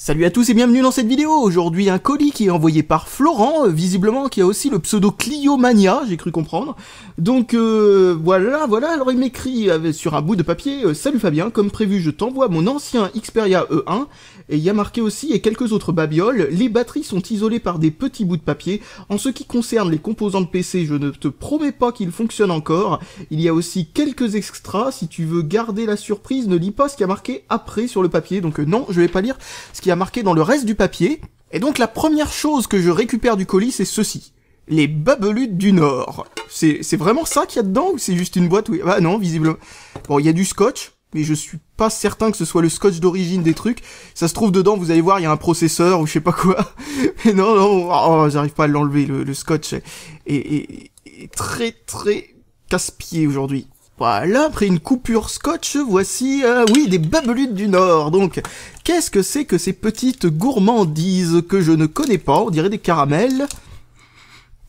Salut à tous et bienvenue dans cette vidéo Aujourd'hui un colis qui est envoyé par Florent, euh, visiblement qui a aussi le pseudo Cliomania, j'ai cru comprendre. Donc euh, voilà, voilà, alors il m'écrit euh, sur un bout de papier Salut Fabien, comme prévu je t'envoie mon ancien Xperia E1, et il y a marqué aussi et quelques autres babioles, les batteries sont isolées par des petits bouts de papier, en ce qui concerne les composants de PC je ne te promets pas qu'ils fonctionnent encore, il y a aussi quelques extras, si tu veux garder la surprise ne lis pas ce qu'il y a marqué après sur le papier, donc non je vais pas lire ce qui a marqué dans le reste du papier, et donc la première chose que je récupère du colis, c'est ceci. Les Babeludes du Nord. C'est vraiment ça qu'il y a dedans, ou c'est juste une boîte où... Ah non, visiblement. Bon, il y a du scotch, mais je suis pas certain que ce soit le scotch d'origine des trucs. Ça se trouve dedans, vous allez voir, il y a un processeur ou je sais pas quoi. Mais non, non, oh, j'arrive pas à l'enlever, le, scotch est, très très casse-pied aujourd'hui. Voilà, après une coupure scotch, voici, euh, oui, des babelutes du Nord. Donc, qu'est-ce que c'est que ces petites gourmandises que je ne connais pas On dirait des caramels.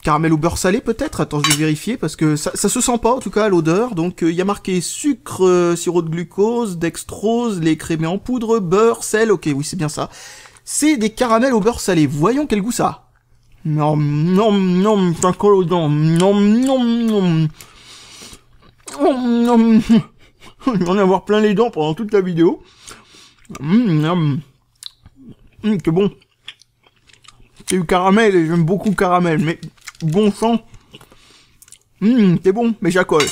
Caramel au beurre salé peut-être Attends, je vais vérifier parce que ça, ça se sent pas en tout cas à l'odeur. Donc euh, il y a marqué sucre, euh, sirop de glucose, dextrose, lait crémé en poudre, beurre, sel. Ok, oui, c'est bien ça. C'est des caramels au beurre salé. Voyons quel goût ça. Non, non, non, Non, non, non. Je va en avoir plein les dents pendant toute la vidéo. Mmh, mmh, c'est bon. C'est du caramel et j'aime beaucoup caramel, mais bon sang. Mmh, c'est bon, mais j'accole.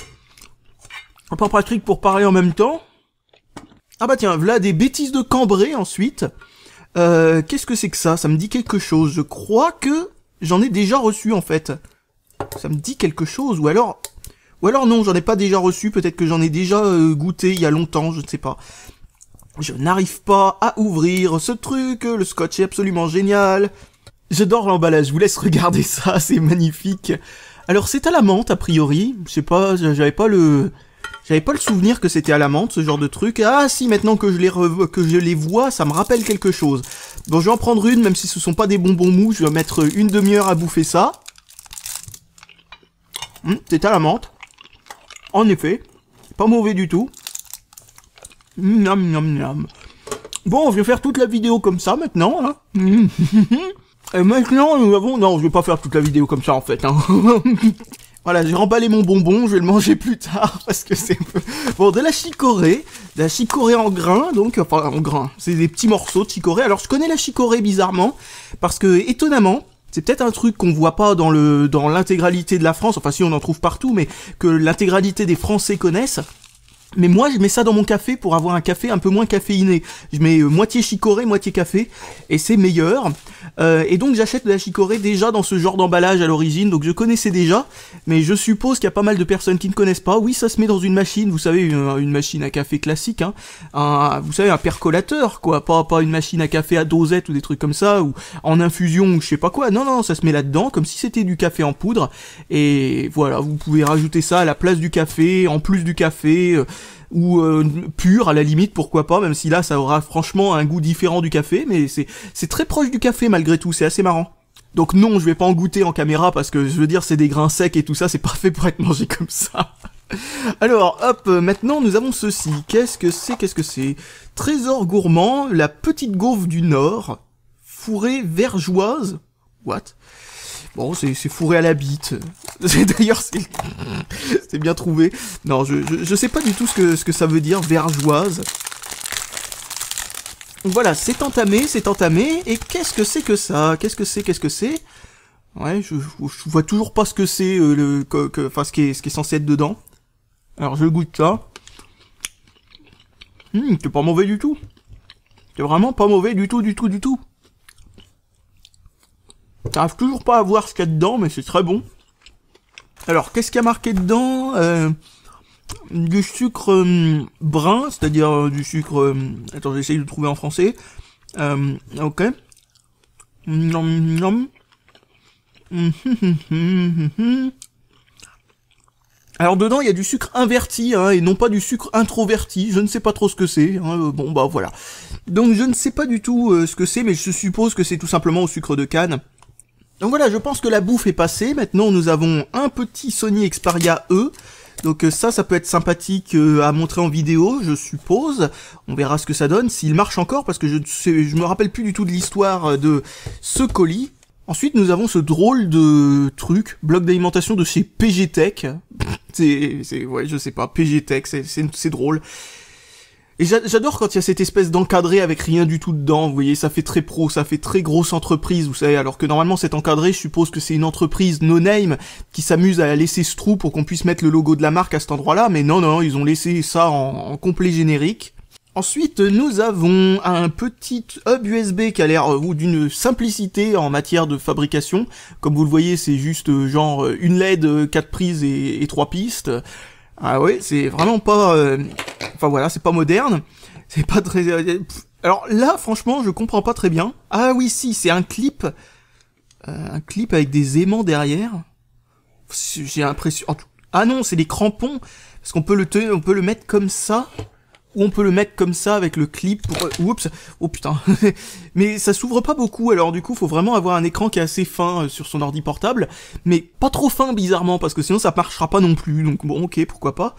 Pas Patrick pour parler en même temps. Ah bah tiens, voilà des bêtises de Cambrai ensuite. Euh, qu'est-ce que c'est que ça Ça me dit quelque chose. Je crois que j'en ai déjà reçu en fait. Ça me dit quelque chose, ou alors ou alors non, j'en ai pas déjà reçu, peut-être que j'en ai déjà euh, goûté il y a longtemps, je ne sais pas. Je n'arrive pas à ouvrir ce truc, le scotch est absolument génial. J'adore l'emballage, je vous laisse regarder ça, c'est magnifique. Alors c'est à la menthe a priori, je sais pas, j'avais pas le... J'avais pas le souvenir que c'était à la menthe, ce genre de truc. Ah si, maintenant que je les, que je les vois, ça me rappelle quelque chose. Bon, je vais en prendre une, même si ce sont pas des bonbons mous, je vais mettre une demi-heure à bouffer ça. Hum, c'est à la menthe. En effet, pas mauvais du tout. Nam nam nam. Bon, je vais faire toute la vidéo comme ça maintenant. Hein. Et maintenant, nous avons... Non, je vais pas faire toute la vidéo comme ça, en fait. Hein. voilà, j'ai remballé mon bonbon, je vais le manger plus tard, parce que c'est... Bon, de la chicorée, de la chicorée en grains, donc... Enfin, en grains, c'est des petits morceaux de chicorée. Alors, je connais la chicorée, bizarrement, parce que, étonnamment, c'est peut-être un truc qu'on voit pas dans le dans l'intégralité de la France. Enfin, si on en trouve partout, mais que l'intégralité des Français connaissent. Mais moi, je mets ça dans mon café pour avoir un café un peu moins caféiné. Je mets euh, moitié chicorée, moitié café, et c'est meilleur. Euh, et donc, j'achète de la chicorée déjà dans ce genre d'emballage à l'origine, donc je connaissais déjà, mais je suppose qu'il y a pas mal de personnes qui ne connaissent pas. Oui, ça se met dans une machine, vous savez, une, machine à café classique, hein, un, vous savez, un percolateur, quoi, pas, pas une machine à café à dosette ou des trucs comme ça, ou en infusion, ou je sais pas quoi. Non, non, ça se met là-dedans, comme si c'était du café en poudre, et voilà, vous pouvez rajouter ça à la place du café, en plus du café. Euh, ou euh, pur à la limite, pourquoi pas, même si là ça aura franchement un goût différent du café, mais c'est très proche du café malgré tout, c'est assez marrant. Donc non, je vais pas en goûter en caméra parce que je veux dire c'est des grains secs et tout ça, c'est parfait pour être mangé comme ça. Alors, hop, euh, maintenant nous avons ceci. Qu'est-ce que c'est Qu'est-ce que c'est Trésor gourmand, la petite gauve du Nord, fourrée vergeoise. What Bon, c'est fourré à la bite. D'ailleurs, c'est bien trouvé. Non, je, je, sais pas du tout ce que, ce que ça veut dire, vergeoise. Voilà, c'est entamé, c'est entamé. Et qu'est-ce que c'est que ça Qu'est-ce que c'est Qu'est-ce que c'est Ouais, je, je, vois toujours pas ce que c'est, euh, le, que, enfin, ce qui, est, ce qui est censé être dedans. Alors, je goûte ça. Hum, c'est pas mauvais du tout. C'est vraiment pas mauvais du tout, du tout, du tout. T'arrives toujours pas à voir ce qu'il y a dedans, mais c'est très bon. Alors, qu'est-ce qu'il y a marqué dedans euh, Du sucre euh, brun, c'est-à-dire euh, du sucre... attends, j'essaye de le trouver en français. ok. Alors dedans, il y a du sucre inverti, hein, et non pas du sucre introverti, je ne sais pas trop ce que c'est, hein, bon bah voilà. Donc je ne sais pas du tout ce que c'est, mais je suppose que c'est tout simplement au sucre de canne. Donc voilà, je pense que la bouffe est passée. Maintenant, nous avons un petit Sony Xperia E. Donc euh, ça, ça peut être sympathique euh, à montrer en vidéo, je suppose. On verra ce que ça donne, s'il marche encore, parce que je je me rappelle plus du tout de l'histoire euh, de ce colis. Ensuite, nous avons ce drôle de truc, bloc d'alimentation de chez PGTech. C'est, ouais, je sais pas, PGTech, c'est drôle. Et j'adore quand il y a cette espèce d'encadré avec rien du tout dedans, vous voyez, ça fait très pro, ça fait très grosse entreprise, vous savez, alors que normalement cet encadré, je suppose que c'est une entreprise no-name qui s'amuse à laisser ce trou pour qu'on puisse mettre le logo de la marque à cet endroit-là, mais non, non, ils ont laissé ça en, complet générique. Ensuite, nous avons un petit hub USB qui a l'air euh, d'une simplicité en matière de fabrication. Comme vous le voyez, c'est juste euh, genre euh, une LED, quatre prises et, trois pistes. Ah oui, c'est vraiment pas. Euh, enfin voilà, c'est pas moderne. C'est pas très. Euh, alors là, franchement, je comprends pas très bien. Ah oui, si, c'est un clip, euh, un clip avec des aimants derrière. J'ai l'impression. Ah non, c'est des crampons parce qu'on peut le tenir, on peut le mettre comme ça. Ou on peut le mettre comme ça avec le clip pour... Euh, oups Oh putain Mais ça s'ouvre pas beaucoup, alors du coup, faut vraiment avoir un écran qui est assez fin euh, sur son ordi portable, mais pas trop fin, bizarrement, parce que sinon ça marchera pas non plus, donc bon, ok, pourquoi pas.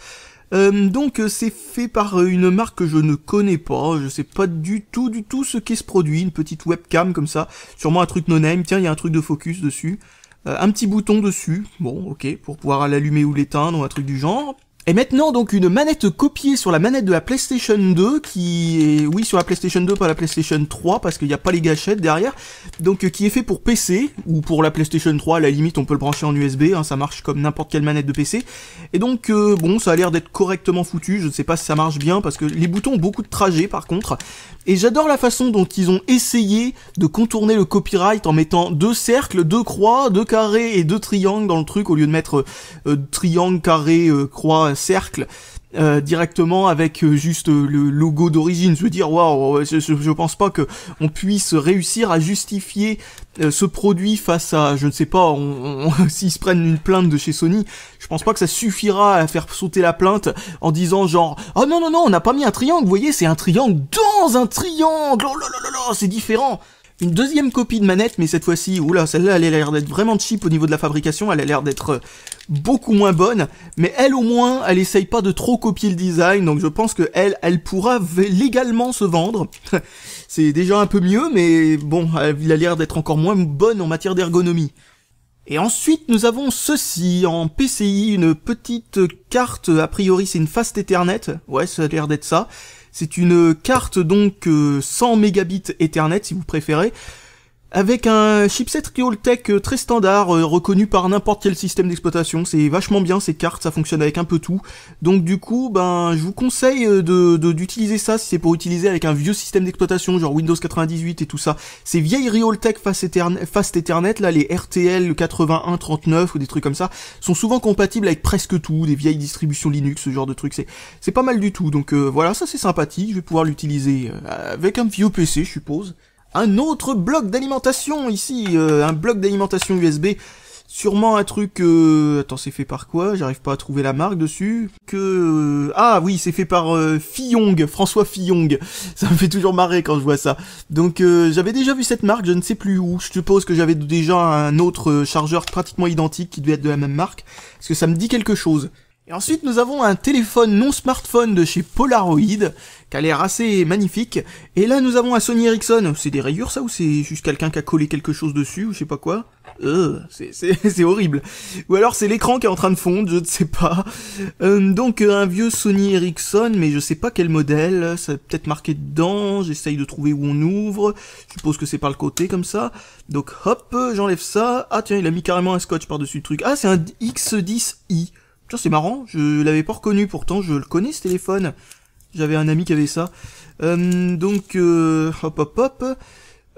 Euh, donc c'est fait par une marque que je ne connais pas, je sais pas du tout du tout ce qu'est se produit, une petite webcam comme ça, sûrement un truc non-name, tiens il y a un truc de focus dessus, un petit bouton dessus, bon ok, pour pouvoir l'allumer ou l'éteindre ou un truc du genre, et maintenant donc une manette copiée sur la manette de la PlayStation 2 qui est oui sur la PlayStation 2 pas la PlayStation 3 parce qu'il n'y a pas les gâchettes derrière donc euh, qui est fait pour PC ou pour la PlayStation 3 à la limite on peut le brancher en USB hein, ça marche comme n'importe quelle manette de PC et donc euh, bon ça a l'air d'être correctement foutu je ne sais pas si ça marche bien parce que les boutons ont beaucoup de trajet par contre et j'adore la façon dont ils ont essayé de contourner le copyright en mettant deux cercles, deux croix, deux carrés et deux triangles dans le truc au lieu de mettre euh, triangle, carré, euh, croix, cercle. Euh, directement avec euh, juste euh, le logo d'origine, je veux dire waouh, je, pense pas que on puisse réussir à justifier ce produit face à, je ne sais pas, on, s'ils se prennent une plainte de chez Sony, je pense pas que ça suffira à faire sauter la plainte en disant genre oh non non non, on n'a pas mis un triangle, vous voyez, c'est un triangle dans un triangle, oh là là là, là c'est différent une deuxième copie de manette, mais cette fois-ci, oula, celle-là, elle a l'air d'être vraiment cheap au niveau de la fabrication, elle a l'air d'être euh, beaucoup moins bonne, mais elle au moins, elle essaye pas de trop copier le design, donc je pense que elle, elle pourra légalement se vendre. C'est déjà un peu mieux, mais bon, elle a l'air d'être encore moins bonne en matière d'ergonomie. Et ensuite, nous avons ceci, en PCI, une petite carte, a priori c'est une Fast Ethernet, ouais, ça a l'air d'être ça, c'est une carte donc 100 euh, mégabits Ethernet si vous préférez, avec un chipset Realtek euh, très standard, euh, reconnu par n'importe quel système d'exploitation. C'est vachement bien ces cartes, ça fonctionne avec un peu tout. Donc du coup, ben, je vous conseille euh, d'utiliser de, ça si c'est pour utiliser avec un vieux système d'exploitation, genre Windows 98 et tout ça. Ces vieilles Realtek Fast, Ethernet, Ethernet, là, les RTL 8139 ou des trucs comme ça, sont souvent compatibles avec presque tout, des vieilles distributions Linux, ce genre de trucs. C'est pas mal du tout, donc voilà, ça c'est sympathique, je vais pouvoir l'utiliser avec un vieux PC, je suppose un autre bloc d'alimentation ici, euh, un bloc d'alimentation USB. Sûrement un truc... Euh... Attends, c'est fait par quoi J'arrive pas à trouver la marque dessus. Que... Euh, ah oui, c'est fait par euh, Fillong, François Fillong. Ça me fait toujours marrer quand je vois ça. Donc euh, j'avais déjà vu cette marque, je ne sais plus où. Je suppose que j'avais déjà un autre chargeur pratiquement identique qui devait être de la même marque. Parce que ça me dit quelque chose. Et ensuite, nous avons un téléphone non smartphone de chez Polaroid, qui a l'air assez magnifique. Et là, nous avons un Sony Ericsson. C'est des rayures, ça, ou c'est juste quelqu'un qui a collé quelque chose dessus, ou je sais pas quoi euh, C'est horrible. Ou alors, c'est l'écran qui est en train de fondre, je ne sais pas. Euh, donc, euh, un vieux Sony Ericsson, mais je sais pas quel modèle. Ça va peut-être marqué dedans. J'essaye de trouver où on ouvre. Je suppose que c'est par le côté, comme ça. Donc, hop, j'enlève ça. Ah, tiens, il a mis carrément un scotch par-dessus le truc. Ah, c'est un X10i. Tiens, c'est marrant, je l'avais pas reconnu, pourtant je le connais ce téléphone. J'avais un ami qui avait ça. Euh, donc, euh, hop hop hop.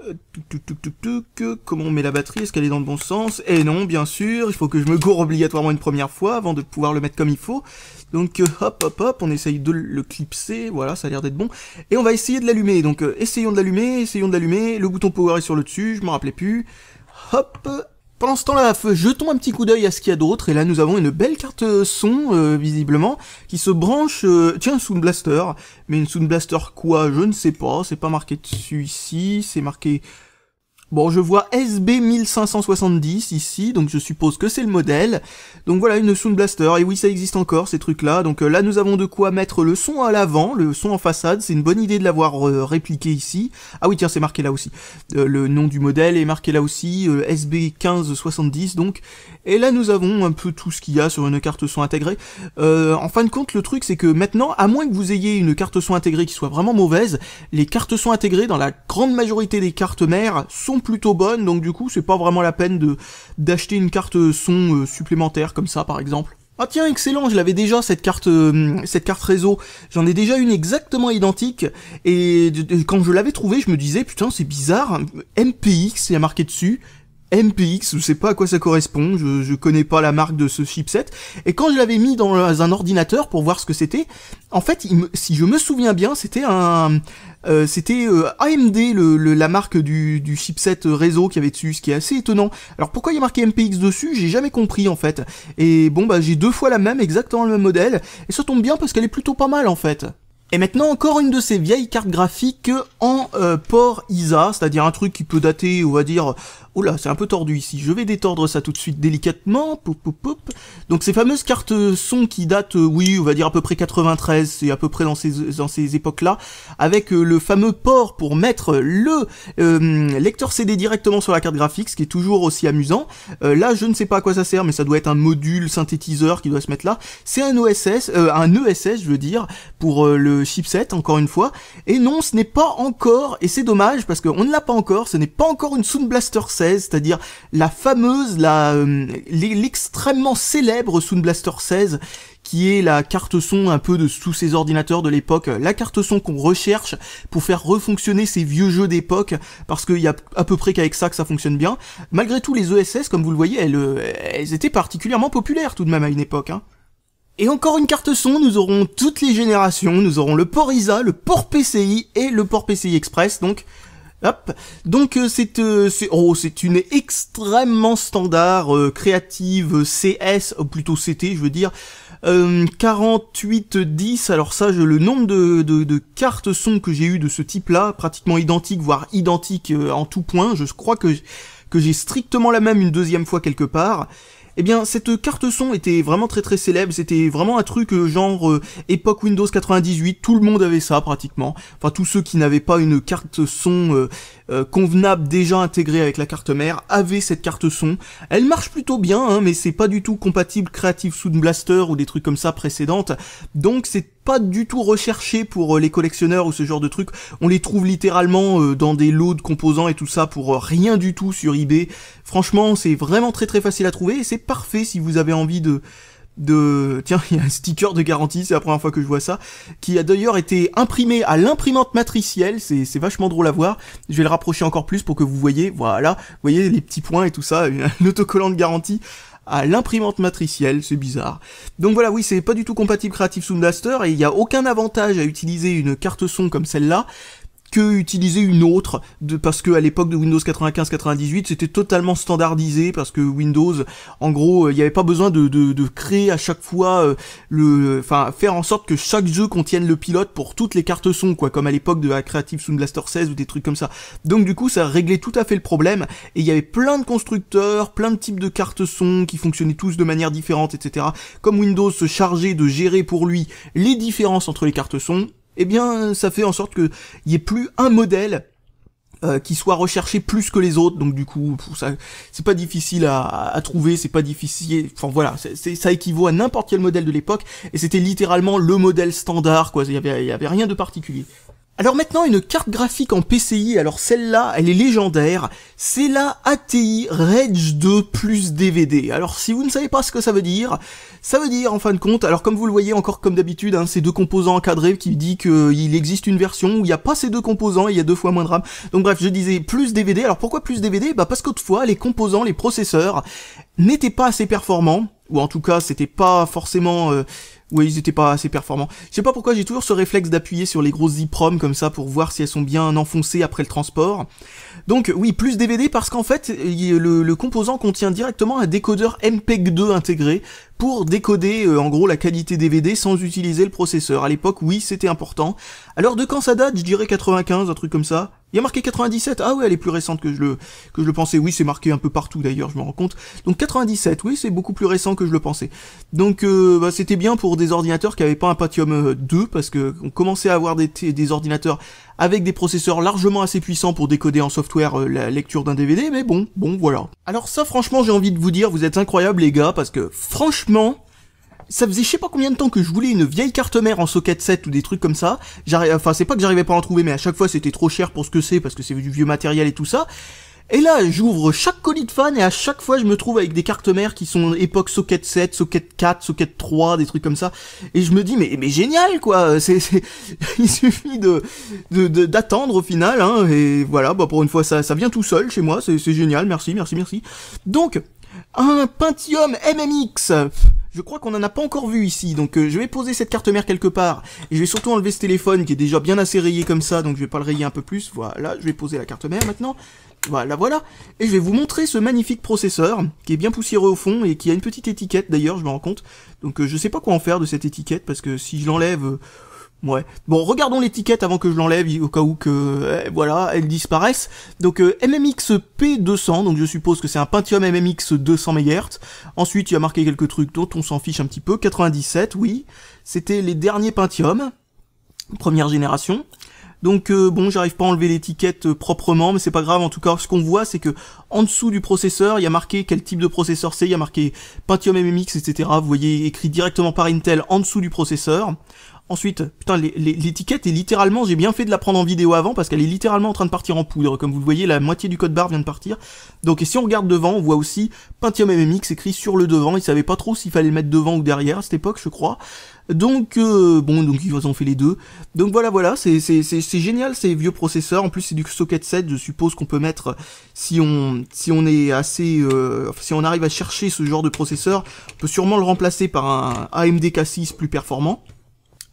Euh, Comment on met la batterie Est-ce qu'elle est dans le bon sens Eh non, bien sûr, il faut que je me gourre obligatoirement une première fois avant de pouvoir le mettre comme il faut. Donc euh, hop hop hop, on essaye de le clipser, voilà, ça a l'air d'être bon. Et on va essayer de l'allumer, donc essayons de l'allumer, essayons de l'allumer. Le bouton power est sur le dessus, je m'en rappelais plus. Hop, pendant ce temps-là, jetons un petit coup d'œil à ce qu'il y a d'autre, et là nous avons une belle carte son, euh, visiblement, qui se branche, euh, Tiens, tiens, Sound Blaster, mais une Sound Blaster quoi, je ne sais pas, c'est pas marqué dessus ici, c'est marqué Bon, je vois SB1570 ici, donc je suppose que c'est le modèle. Donc voilà, une Sound Blaster, et oui, ça existe encore, ces trucs-là. Donc euh, là, nous avons de quoi mettre le son à l'avant, le son en façade, c'est une bonne idée de l'avoir euh, répliqué ici. Ah oui, tiens, c'est marqué là aussi. Euh, le nom du modèle est marqué là aussi, SB1570, donc. Et là, nous avons un peu tout ce qu'il y a sur une carte son intégrée. en fin de compte, le truc, c'est que maintenant, à moins que vous ayez une carte son intégrée qui soit vraiment mauvaise, les cartes son intégrées, dans la grande majorité des cartes mères, sont plutôt bonne donc du coup c'est pas vraiment la peine de d'acheter une carte euh, son euh, supplémentaire comme ça par exemple. Ah tiens, excellent, je l'avais déjà cette carte euh, cette carte réseau. J'en ai déjà une exactement identique et, et quand je l'avais trouvée, je me disais putain, c'est bizarre, MPX, il y a marqué dessus MPX, je sais pas à quoi ça correspond, je, je connais pas la marque de ce chipset. Et quand je l'avais mis dans un ordinateur pour voir ce que c'était, en fait, si je me souviens bien, c'était un, euh, c'était euh, AMD, le, la marque du, chipset réseau qui avait dessus, ce qui est assez étonnant. Alors pourquoi il y a marqué MPX dessus, j'ai jamais compris en fait. Et bon bah j'ai deux fois la même, exactement le même modèle, et ça tombe bien parce qu'elle est plutôt pas mal en fait. Et maintenant encore une de ces vieilles cartes graphiques en euh, port ISA, c'est-à-dire un truc qui peut dater, on va dire, oh là, c'est un peu tordu ici, je vais détordre ça tout de suite délicatement, poup, poup, poup. Donc ces fameuses cartes euh, son qui datent, euh, oui, on va dire à peu près 93, c'est à peu près dans ces, dans ces époques-là, avec euh, le fameux port pour mettre le lecteur CD directement sur la carte graphique, ce qui est toujours aussi amusant. là, je ne sais pas à quoi ça sert, mais ça doit être un module synthétiseur qui doit se mettre là. C'est un OSS, un ESS, je veux dire, pour le chipset, encore une fois. Et non, ce n'est pas encore, et c'est dommage, parce qu'on ne l'a pas encore, ce n'est pas encore une Sound Blaster 7, c'est-à-dire la fameuse, la euh, l'extrêmement célèbre Sound Blaster 16 qui est la carte son un peu de tous ces ordinateurs de l'époque, la carte son qu'on recherche pour faire refonctionner ces vieux jeux d'époque, parce qu'il y a à peu près qu'avec ça que ça fonctionne bien. Malgré tout, les ESS, comme vous le voyez, euh, elles, étaient particulièrement populaires tout de même à une époque. Hein. Et encore une carte son, nous aurons toutes les générations, nous aurons le port ISA, le port PCI et le port PCI Express, donc Hop. Donc euh, euh, c'est oh, c'est une extrêmement standard euh, créative CS plutôt CT, je veux dire. 48 10 alors ça je, le nombre de, de, de cartes son que j'ai eu de ce type là pratiquement identique voire identique en tout point je crois que que j'ai strictement la même une deuxième fois quelque part eh bien, cette carte son était vraiment très très célèbre, c'était vraiment un truc euh, genre euh, époque Windows 98, tout le monde avait ça pratiquement. Enfin, tous ceux qui n'avaient pas une carte son euh, convenable déjà intégrée avec la carte mère avaient cette carte son. Elle marche plutôt bien, hein, mais c'est pas du tout compatible Creative Sound Blaster ou des trucs comme ça précédentes, donc c'est pas du tout recherché pour les collectionneurs ou ce genre de trucs. On les trouve littéralement dans des lots de composants et tout ça pour rien du tout sur eBay. Franchement, c'est vraiment très très facile à trouver et c'est parfait si vous avez envie de de tiens, il y a un sticker de garantie, c'est la première fois que je vois ça, qui a d'ailleurs été imprimé à l'imprimante matricielle, c'est c'est vachement drôle à voir. Je vais le rapprocher encore plus pour que vous voyez, voilà, vous voyez les petits points et tout ça, un autocollant de garantie à l'imprimante matricielle, c'est bizarre. Donc voilà, oui, c'est pas du tout compatible Creative Sound Blaster et il n'y a aucun avantage à utiliser une carte son comme celle-là que utiliser une autre, de, parce que à l'époque de Windows 95-98, c'était totalement standardisé, parce que Windows, en gros, euh, il n'y avait pas besoin de, de, créer à chaque fois euh, le, enfin, faire en sorte que chaque jeu contienne le pilote pour toutes les cartes son, quoi, comme à l'époque de la Creative Sound Blaster 16 ou des trucs comme ça. Donc du coup, ça réglait tout à fait le problème, et il y avait plein de constructeurs, plein de types de cartes son qui fonctionnaient tous de manière différente, etc. Comme Windows se chargeait de gérer pour lui les différences entre les cartes son, eh bien ça fait en sorte que il y ait plus un modèle euh, qui soit recherché plus que les autres, donc du coup, ça, c'est pas difficile à, trouver, c'est pas difficile, enfin voilà, c'est ça équivaut à n'importe quel modèle de l'époque, et c'était littéralement le modèle standard, quoi, il y avait, y avait rien de particulier. Alors maintenant, une carte graphique en PCI, alors celle-là, elle est légendaire, c'est la ATI Rage 2 plus DVD. Alors si vous ne savez pas ce que ça veut dire, ça veut dire en fin de compte, alors comme vous le voyez encore comme d'habitude, hein, ces deux composants encadrés qui dit qu'il euh, existe une version où il n'y a pas ces deux composants et il y a deux fois moins de RAM. Donc bref, je disais plus DVD, alors pourquoi plus DVD Bah parce qu'autrefois, les composants, les processeurs, n'étaient pas assez performants, ou en tout cas c'était pas forcément euh, oui, ils étaient pas assez performants. Je sais pas pourquoi j'ai toujours ce réflexe d'appuyer sur les grosses IPROM comme ça pour voir si elles sont bien enfoncées après le transport. Donc oui, plus DVD parce qu'en fait, le, composant contient directement un décodeur MPEG-2 intégré pour décoder euh, en gros la qualité DVD sans utiliser le processeur. À l'époque, oui, c'était important. Alors de quand ça date Je dirais 95, un truc comme ça. Il y a marqué 97. Ah ouais, elle est plus récente que je le, que je le pensais. Oui, c'est marqué un peu partout d'ailleurs, je me rends compte. Donc 97, oui, c'est beaucoup plus récent que je le pensais. Donc euh, bah, c'était bien pour des ordinateurs qui n'avaient pas un Patium 2 euh, parce que on commençait à avoir des, des ordinateurs avec des processeurs largement assez puissants pour décoder en software euh, la lecture d'un DVD, mais bon, bon voilà. Alors ça franchement, j'ai envie de vous dire, vous êtes incroyables les gars parce que franchement, ça faisait je sais pas combien de temps que je voulais une vieille carte mère en socket 7 ou des trucs comme ça. Enfin, c'est pas que j'arrivais pas à en trouver, mais à chaque fois c'était trop cher pour ce que c'est parce que c'est du vieux matériel et tout ça. Et là, j'ouvre chaque colis de fan et à chaque fois, je me trouve avec des cartes mères qui sont époque socket 7, socket 4, socket 3, des trucs comme ça. Et je me dis, mais, mais génial, quoi. C'est, il suffit de, d'attendre au final, hein. Et voilà, bah, pour une fois, ça, ça vient tout seul chez moi. C'est, génial. Merci, merci, merci. Donc, un Pentium MMX je crois qu'on n'en a pas encore vu ici, donc euh, je vais poser cette carte mère quelque part, et je vais surtout enlever ce téléphone qui est déjà bien assez rayé comme ça, donc je vais pas le rayer un peu plus, voilà, je vais poser la carte mère maintenant, voilà, voilà, et je vais vous montrer ce magnifique processeur, qui est bien poussiéreux au fond, et qui a une petite étiquette d'ailleurs, je me rends compte, donc euh, je sais pas quoi en faire de cette étiquette, parce que si je l'enlève... Euh, Ouais. Bon, regardons l'étiquette avant que je l'enlève, au cas où que, eh, voilà, elle disparaisse. Donc, euh, MMX P200, donc je suppose que c'est un Pentium MMX 200 MHz. Ensuite, il y a marqué quelques trucs dont on s'en fiche un petit peu. 97, oui. C'était les derniers Pentium. Première génération. Donc euh, bon, j'arrive pas à enlever l'étiquette euh, proprement, mais c'est pas grave. En tout cas, ce qu'on voit, c'est que en dessous du processeur, il y a marqué quel type de processeur c'est. Il y a marqué Pentium MMX, etc. Vous voyez écrit directement par Intel en dessous du processeur. Ensuite, putain, l'étiquette est littéralement, j'ai bien fait de la prendre en vidéo avant parce qu'elle est littéralement en train de partir en poudre. Comme vous le voyez, la moitié du code barre vient de partir. Donc, et si on regarde devant, on voit aussi Pentium MMX écrit sur le devant. Ils savaient pas trop s'il fallait le mettre devant ou derrière à cette époque, je crois. Donc, euh, bon, donc ils ont fait les deux. Donc voilà, voilà, c'est génial ces vieux processeurs. En plus, c'est du socket 7, je suppose qu'on peut mettre, si on, si on est assez, euh, si on arrive à chercher ce genre de processeur, on peut sûrement le remplacer par un AMD K6 plus performant.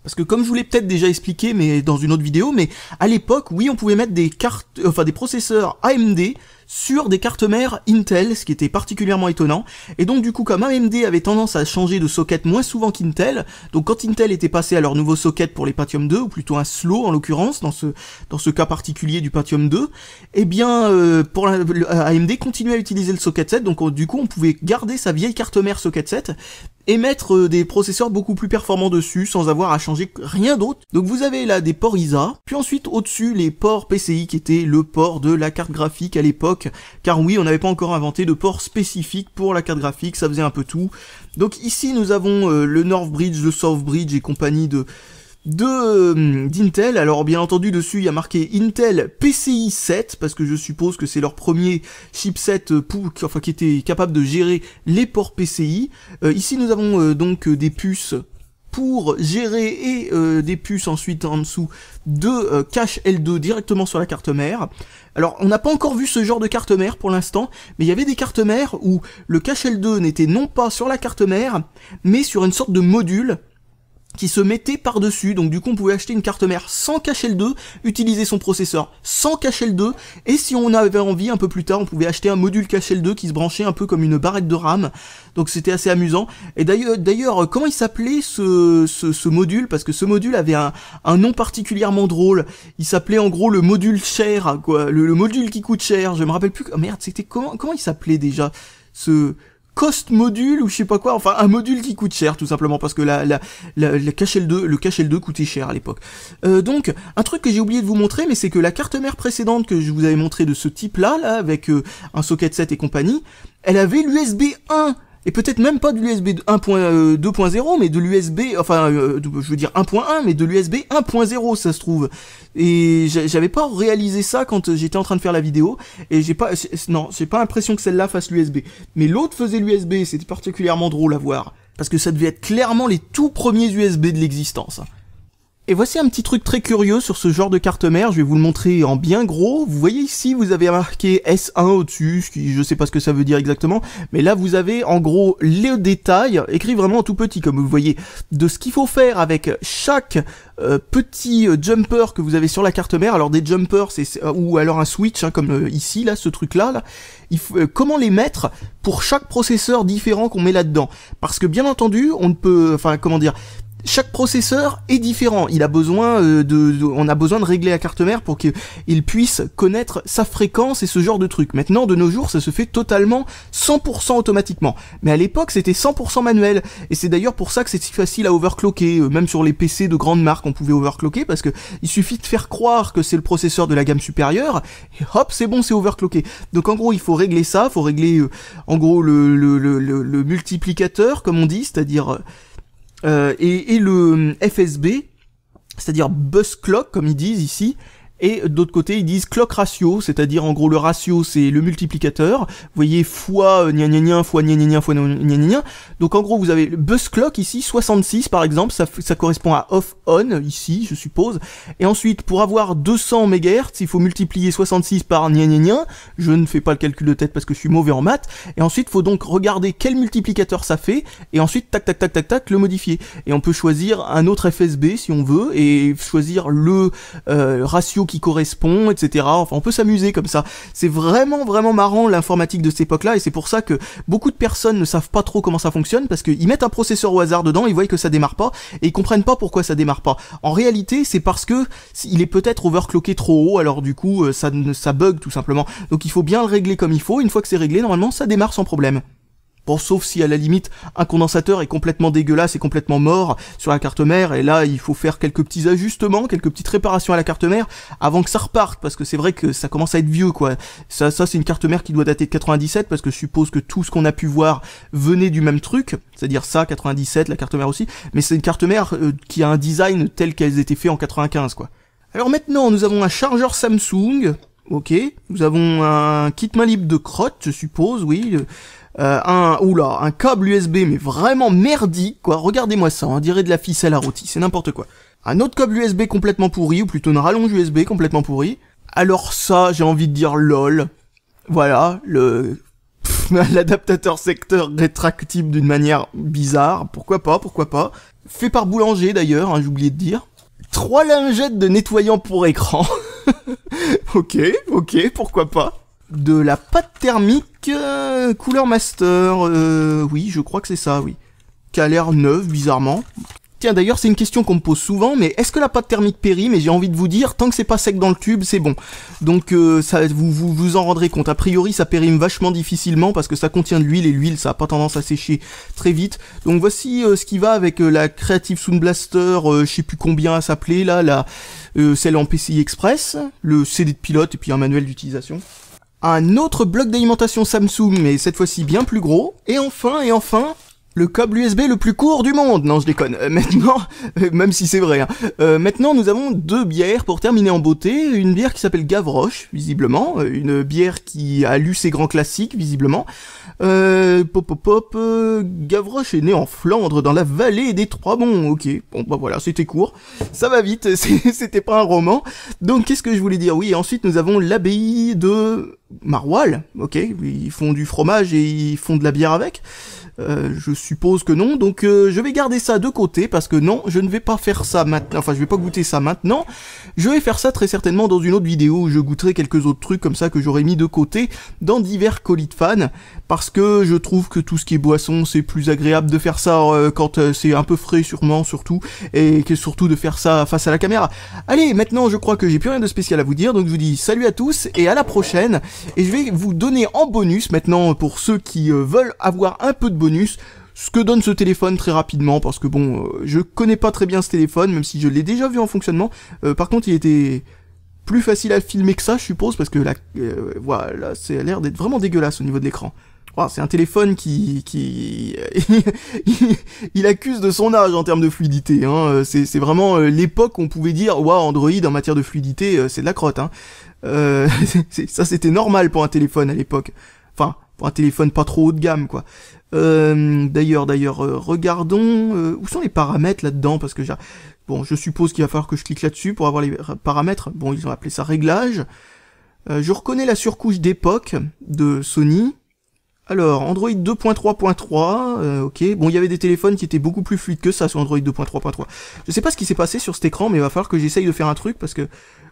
Parce que comme je vous l'ai peut-être déjà expliqué, mais dans une autre vidéo, mais à l'époque, oui, on pouvait mettre des cartes, euh, enfin des processeurs AMD sur des cartes mères Intel, ce qui était particulièrement étonnant. Et donc du coup, comme AMD avait tendance à changer de socket moins souvent qu'Intel, donc quand Intel était passé à leur nouveau socket pour les Pentium 2, ou plutôt un slow en l'occurrence, dans ce, dans ce cas particulier du Pentium 2, eh bien, euh, pour AMD continuait à utiliser le socket 7, donc du coup on pouvait garder sa vieille carte mère socket 7, et mettre euh, des processeurs beaucoup plus performants dessus sans avoir à changer rien d'autre. Donc vous avez là des ports ISA, puis ensuite au-dessus les ports PCI qui étaient le port de la carte graphique à l'époque, car oui, on n'avait pas encore inventé de port spécifique pour la carte graphique, ça faisait un peu tout. Donc ici nous avons euh, le North Bridge, le South Bridge et compagnie de de hum, d'Intel. Alors bien entendu dessus il y a marqué Intel PCI 7 parce que je suppose que c'est leur premier chipset euh, enfin, qui était capable de gérer les ports PCI. Euh, ici nous avons euh, donc des puces pour gérer et des puces ensuite en dessous de cache L2 directement sur la carte mère. Alors on n'a pas encore vu ce genre de carte mère pour l'instant, mais il y avait des cartes mères où le cache L2 n'était non pas sur la carte mère, mais sur une sorte de module qui se mettait par-dessus. Donc du coup, on pouvait acheter une carte mère sans cacher le 2, utiliser son processeur sans cacher le 2, et si on avait envie, un peu plus tard, on pouvait acheter un module caché le 2 qui se branchait un peu comme une barrette de RAM. Donc c'était assez amusant. Et d'ailleurs, comment il s'appelait ce, ce, module Parce que ce module avait un, un nom particulièrement drôle. Il s'appelait en gros le module cher, quoi. Le, module qui coûte cher. Je me rappelle plus. Oh, merde, c'était comment Comment il s'appelait déjà ce cost module ou je sais pas quoi, enfin un module qui coûte cher tout simplement parce que la, la, la, cache 2 le cache L2 coûtait cher à l'époque. Euh, donc un truc que j'ai oublié de vous montrer mais c'est que la carte mère précédente que je vous avais montré de ce type là, là avec euh, un socket 7 et compagnie, elle avait l'USB 1 et peut-être même pas de l'USB 1.2.0, euh, mais de l'USB, enfin, euh, je veux dire 1.1, mais de l'USB 1.0, ça se trouve. Et j'avais pas réalisé ça quand euh, j'étais en train de faire la vidéo, et j'ai pas, non, j'ai pas l'impression que celle-là fasse l'USB. Mais l'autre faisait l'USB, c'était particulièrement drôle à voir, parce que ça devait être clairement les tout premiers USB de l'existence. Et voici un petit truc très curieux sur ce genre de carte mère, je vais vous le montrer en bien gros. Vous voyez ici, vous avez marqué S1 au-dessus, ce qui je sais pas ce que ça veut dire exactement, mais là vous avez en gros les détails, écrits vraiment en tout petit comme vous voyez, de ce qu'il faut faire avec chaque euh, petit euh, jumper que vous avez sur la carte mère. Alors des jumpers c'est ou alors un switch hein, comme euh, ici là, ce truc là, là. Il faut, comment les mettre pour chaque processeur différent qu'on met là-dedans Parce que bien entendu, on ne peut enfin comment dire chaque processeur est différent. Il a besoin euh, de, on a besoin de régler la carte mère pour qu'il puisse connaître sa fréquence et ce genre de truc. Maintenant, de nos jours, ça se fait totalement 100% automatiquement. Mais à l'époque, c'était 100% manuel. Et c'est d'ailleurs pour ça que c'est si facile à overclocker. Euh, même sur les PC de grandes marques, on pouvait overclocker parce que il suffit de faire croire que c'est le processeur de la gamme supérieure et hop, c'est bon, c'est overclocké. Donc en gros, il faut régler ça, faut régler euh, en gros le, multiplicateur, comme on dit, c'est-à-dire euh, et, le euh, FSB, c'est-à-dire bus clock comme ils disent ici, et d'autre côté, ils disent clock ratio, c'est-à-dire en gros le ratio c'est le multiplicateur. Vous voyez fois euh, gna gna gna fois gna gna gna fois gna gna Donc en gros, vous avez le bus clock ici 66 par exemple, ça, ça correspond à off on ici, je suppose. Et ensuite, pour avoir 200 MHz, il faut multiplier 66 par gna gna gna. Je ne fais pas le calcul de tête parce que je suis mauvais en maths. Et ensuite, il faut donc regarder quel multiplicateur ça fait et ensuite tac tac tac tac tac le modifier. Et on peut choisir un autre FSB si on veut et choisir le euh, ratio qui correspond, etc. Enfin, on peut s'amuser comme ça. C'est vraiment, vraiment marrant l'informatique de cette époque-là, et c'est pour ça que beaucoup de personnes ne savent pas trop comment ça fonctionne, parce qu'ils mettent un processeur au hasard dedans, ils voient que ça démarre pas, et ils comprennent pas pourquoi ça démarre pas. En réalité, c'est parce que il est peut-être overclocké trop haut, alors du coup, euh, ça, ça bug tout simplement. Donc il faut bien le régler comme il faut, une fois que c'est réglé, normalement, ça démarre sans problème. Bon, sauf si à la limite, un condensateur est complètement dégueulasse et complètement mort sur la carte mère, et là, il faut faire quelques petits ajustements, quelques petites réparations à la carte mère avant que ça reparte, parce que c'est vrai que ça commence à être vieux, quoi. Ça, ça c'est une carte mère qui doit dater de 97, parce que je suppose que tout ce qu'on a pu voir venait du même truc, c'est-à-dire ça, 97, la carte mère aussi, mais c'est une carte mère euh, qui a un design tel qu'elles étaient faites en 95, quoi. Alors maintenant, nous avons un chargeur Samsung, ok, nous avons un kit main libre de crotte, je suppose, oui, euh, euh, un oula, un câble USB mais vraiment merdi, quoi. Regardez-moi ça, on hein, dirait de la ficelle à rôti, c'est n'importe quoi. Un autre câble USB complètement pourri ou plutôt une rallonge USB complètement pourri. Alors ça, j'ai envie de dire lol. Voilà, le l'adaptateur secteur rétractible d'une manière bizarre, pourquoi pas, pourquoi pas. Fait par Boulanger d'ailleurs, hein, j'ai oublié de dire. Trois lingettes de nettoyant pour écran. ok, ok, pourquoi pas. De la pâte thermique euh, couleur master, euh, oui, je crois que c'est ça, oui. Qui a l'air neuf bizarrement. Tiens, d'ailleurs, c'est une question qu'on me pose souvent, mais est-ce que la pâte thermique périt Mais j'ai envie de vous dire, tant que c'est pas sec dans le tube, c'est bon. Donc, euh, ça, vous, vous en rendrez compte. A priori, ça périme vachement difficilement parce que ça contient de l'huile et l'huile, ça a pas tendance à sécher très vite. Donc, voici ce qui va avec la Creative Sound Blaster, je sais plus combien à s'appeler là, la, celle en PCI Express, le CD de pilote et puis un manuel d'utilisation un autre bloc d'alimentation Samsung, mais cette fois-ci bien plus gros. Et enfin, et enfin, le câble USB le plus court du monde. Non, je déconne. Euh, maintenant, euh, même si c'est vrai. Hein. Euh, maintenant, nous avons deux bières pour terminer en beauté. Une bière qui s'appelle Gavroche, visiblement. Une bière qui a lu ses grands classiques, visiblement. Euh, pop, pop, pop. Gavroche est né en Flandre, dans la vallée des Trois Monts. Ok, bon, bah voilà, c'était court. Ça va vite, c'était pas un roman. Donc, qu'est-ce que je voulais dire Oui, ensuite, nous avons l'abbaye de Maroilles. Ok, ils font du fromage et ils font de la bière avec. Euh, je suppose que non, donc euh, je vais garder ça de côté parce que non, je ne vais pas faire ça maintenant, enfin je vais pas goûter ça maintenant. Je vais faire ça très certainement dans une autre vidéo où je goûterai quelques autres trucs comme ça que j'aurais mis de côté dans divers colis de fans parce que je trouve que tout ce qui est boisson, c'est plus agréable de faire ça euh, quand euh, c'est un peu frais sûrement surtout et que surtout de faire ça face à la caméra. Allez, maintenant je crois que j'ai plus rien de spécial à vous dire donc je vous dis salut à tous et à la prochaine et je vais vous donner en bonus maintenant pour ceux qui euh, veulent avoir un peu de bonus ce que donne ce téléphone très rapidement parce que bon, je connais pas très bien ce téléphone même si je l'ai déjà vu en fonctionnement. par contre, il était plus facile à filmer que ça, je suppose, parce que là, voilà, c'est a l'air d'être vraiment dégueulasse au niveau de l'écran c'est un téléphone qui, qui il accuse de son âge en termes de fluidité. Hein. Euh, c'est vraiment euh, l'époque où on pouvait dire, waouh, Android en matière de fluidité, euh, c'est de la crotte. Hein. ça, c'était normal pour un téléphone à l'époque. Enfin, pour un téléphone pas trop haut de gamme, quoi. d'ailleurs, d'ailleurs, regardons où sont les paramètres là-dedans parce que bon, je suppose qu'il va falloir que je clique là-dessus pour avoir les paramètres. Bon, ils ont appelé ça réglage. je reconnais la surcouche d'époque de Sony. Alors, Android 2.3.3, euh, ok. Bon, il y avait des téléphones qui étaient beaucoup plus fluides que ça sur Android 2.3.3. Je sais pas ce qui s'est passé sur cet écran, mais il va falloir que j'essaye de faire un truc parce que...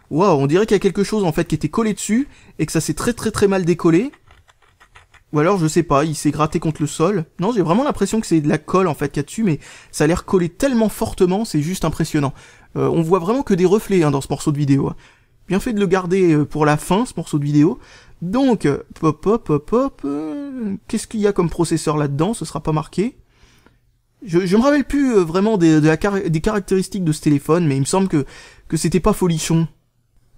Waouh, on dirait qu'il y a quelque chose en fait qui était collé dessus et que ça s'est très très très mal décollé. Ou alors, je sais pas, il s'est gratté contre le sol. Non, j'ai vraiment l'impression que c'est de la colle en fait qu'il y a dessus, mais ça a l'air collé tellement fortement, c'est juste impressionnant. Euh, on voit vraiment que des reflets hein, dans ce morceau de vidéo. Hein bien fait de le garder euh, pour la fin, ce morceau de vidéo. Donc, euh, pop, pop, pop, pop, euh, qu'est-ce qu'il y a comme processeur là-dedans Ce sera pas marqué. Je, je me rappelle plus vraiment des, des caractéristiques de ce téléphone, mais il me semble que, que c'était pas folichon.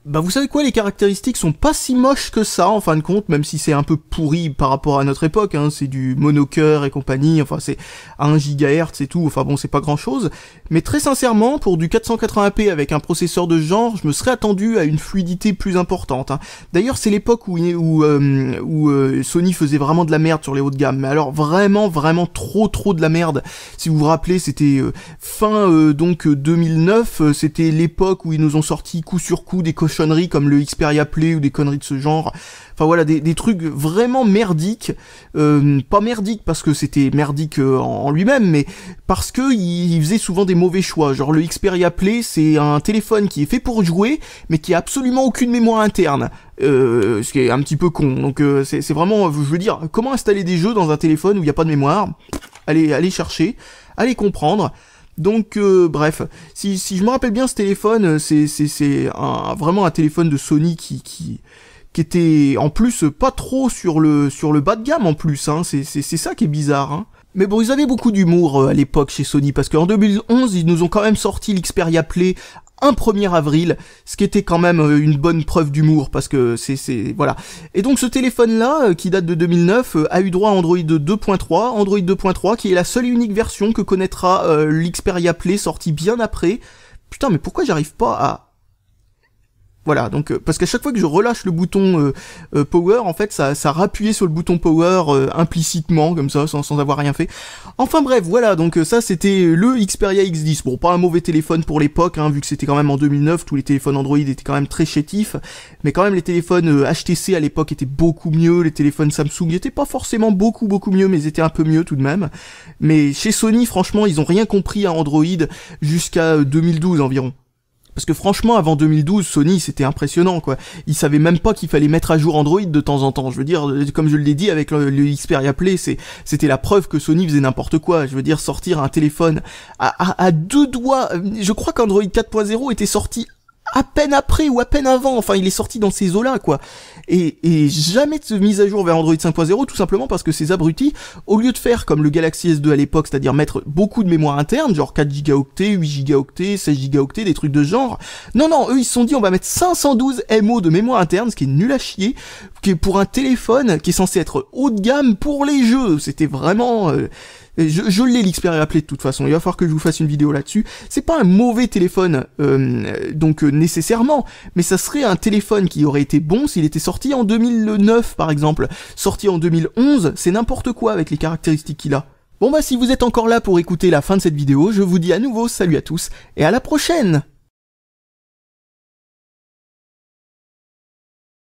Bah vous savez quoi, les caractéristiques sont pas si moches que ça en fin de compte, même si c'est un peu pourri par rapport à notre époque, hein, c'est du monocœur et compagnie, enfin c'est 1 GHz et tout, enfin bon c'est pas grand chose, mais très sincèrement pour du 480p avec un processeur de genre, je me serais attendu à une fluidité plus importante. Hein. D'ailleurs c'est l'époque où, où, euh, où euh, Sony faisait vraiment de la merde sur les hauts de gamme, mais alors vraiment vraiment trop trop de la merde. Si vous vous rappelez c'était euh, fin donc 2009, c'était l'époque où ils nous ont sorti coup sur coup des cochons comme le Xperia Play ou des conneries de ce genre. Enfin voilà, des, trucs vraiment merdiques. Euh, pas merdiques parce que c'était merdique euh, en, lui-même, mais parce que il, faisait souvent des mauvais choix. Genre le Xperia Play, c'est un téléphone qui est fait pour jouer, mais qui a absolument aucune mémoire interne. Euh, ce qui est un petit peu con. Donc c'est vraiment, je veux dire, comment installer des jeux dans un téléphone où il n'y a pas de mémoire Allez, allez chercher, allez comprendre. Donc euh, bref, si, je me rappelle bien ce téléphone, euh, c'est vraiment un téléphone de Sony qui, qui, qui, était en plus pas trop sur le, sur le bas de gamme en plus, hein. c'est ça qui est bizarre. Hein. Mais bon, ils avaient beaucoup d'humour euh, à l'époque chez Sony, parce qu'en 2011, ils nous ont quand même sorti l'Xperia Play un 1er avril, ce qui était quand même euh, une bonne preuve d'humour parce que c'est voilà. Et donc ce téléphone là euh, qui date de 2009 euh, a eu droit à Android 2.3, Android 2.3 qui est la seule et unique version que connaîtra l'Xperia Play sorti bien après. Putain, mais pourquoi j'arrive pas à voilà, donc euh, parce qu'à chaque fois que je relâche le bouton euh, euh, power, en fait, ça, ça rappuyait sur le bouton power implicitement, comme ça, sans, avoir rien fait. Enfin bref, voilà, donc ça c'était le Xperia X10. Bon, pas un mauvais téléphone pour l'époque, hein, vu que c'était quand même en 2009, tous les téléphones Android étaient quand même très chétifs, mais quand même les téléphones HTC à l'époque étaient beaucoup mieux, les téléphones Samsung n'étaient pas forcément beaucoup beaucoup mieux, mais ils étaient un peu mieux tout de même. Mais chez Sony, franchement, ils ont rien compris à Android jusqu'à 2012 environ. Parce que franchement, avant 2012, Sony, c'était impressionnant, quoi. Ils savaient même pas qu'il fallait mettre à jour Android de temps en temps. Je veux dire, comme je l'ai dit avec le, Xperia Play, c'était la preuve que Sony faisait n'importe quoi. Je veux dire, sortir un téléphone à deux doigts. Je crois qu'Android 4.0 était sorti à peine après ou à peine avant. Enfin, il est sorti dans ces eaux-là, quoi. Et, et, jamais de mise à jour vers Android 5.0, tout simplement parce que ces abrutis, au lieu de faire comme le Galaxy S2 à l'époque, c'est-à-dire mettre beaucoup de mémoire interne, genre 4 gigaoctets, 8 gigaoctets, 16 gigaoctets, des trucs de genre. Non, non, eux, ils se sont dit, on va mettre 512 MO de mémoire interne, ce qui est nul à chier, qui pour un téléphone qui est censé être haut de gamme pour les jeux. C'était vraiment... Euh, euh, je, je l'ai l'Xperia appelé de toute façon, il va falloir que je vous fasse une vidéo là-dessus. C'est pas un mauvais téléphone, euh, euh, donc nécessairement, mais ça serait un téléphone qui aurait été bon s'il était sorti en 2009 par exemple. Sorti en 2011, c'est n'importe quoi avec les caractéristiques qu'il a. Bon bah si vous êtes encore là pour écouter la fin de cette vidéo, je vous dis à nouveau salut à tous et à la prochaine